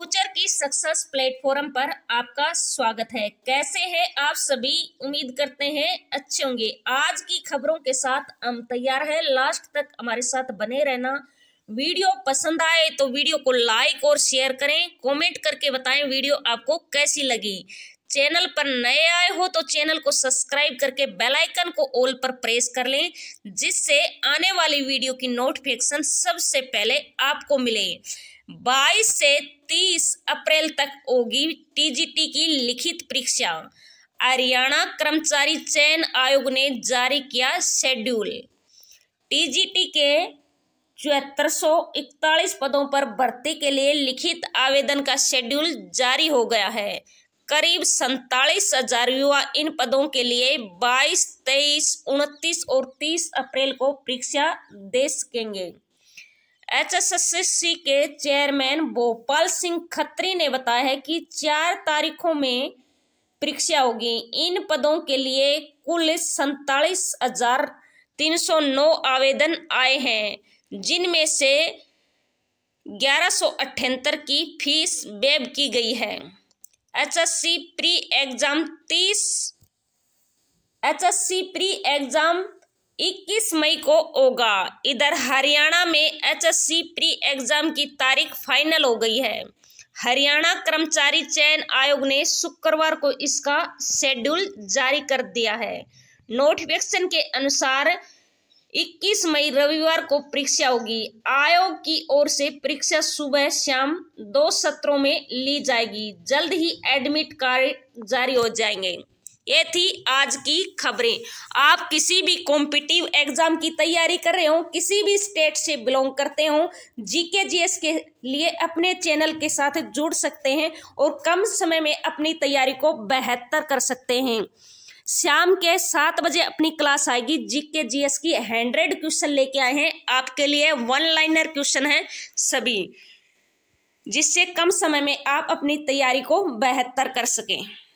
future की success platform पर आपका स्वागत है कैसे हैं आप सभी उम्मीद करते हैं अच्छे होंगे आज की खबरों के साथ हम तैयार हैं लास्ट तक हमारे साथ बने रहना वीडियो पसंद आए तो वीडियो को लाइक और शेयर करें कमेंट करके बताएं वीडियो आपको कैसी लगी चैनल पर नए आए हो तो चैनल को सब्सक्राइब करके बेल आइकन को ऑल पर प्रेस कर लें जिससे आने वाली वीडियो की नोटिफिकेशन सबसे पहले आपको मिले 22 से 30 अप्रैल तक होगी टीजीटी की लिखित परीक्षा हरियाणा कर्मचारी चयन आयोग ने जारी किया शेड्यूल टीजीटी के चौहत्तर सौ इकतालीस पदों पर भर्ती के लिए लिखित आवेदन का शेड्यूल जारी हो गया है करीब सैतालीस हजार युवा इन पदों के लिए 22, 23, 29 और 30 अप्रैल को परीक्षा दे सकेंगे एच के चेयरमैन भोपाल सिंह खत्री ने बताया है कि चार तारीखों में परीक्षा होगी इन पदों के लिए कुल सैतालीस हजार तीन सौ नौ आवेदन आए हैं जिनमें से ग्यारह सौ अठहत्तर की फीस वेब की गई है H S C pre exam तीस H S C pre exam इक्कीस मई को होगा इधर हरियाणा में H S C pre exam की तारीख फाइनल हो गई है हरियाणा कर्मचारी चयन आयोग ने शुक्रवार को इसका शेड्यूल जारी कर दिया है नोटिफिकेशन के अनुसार 21 मई रविवार को परीक्षा होगी आयोग की ओर से परीक्षा सुबह शाम दो सत्रों में ली जाएगी जल्द ही एडमिट कार्ड जारी हो जाएंगे ये थी आज की खबरें आप किसी भी कॉम्पिटिटिव एग्जाम की तैयारी कर रहे हो किसी भी स्टेट से बिलोंग करते हो जीके जीएस के लिए अपने चैनल के साथ जुड़ सकते हैं और कम समय में अपनी तैयारी को बेहतर कर सकते हैं शाम के सात बजे अपनी क्लास आएगी जी के जी एस की हंड्रेड क्वेश्चन लेके आए हैं आपके लिए वन लाइनर क्वेश्चन है सभी जिससे कम समय में आप अपनी तैयारी को बेहतर कर सकें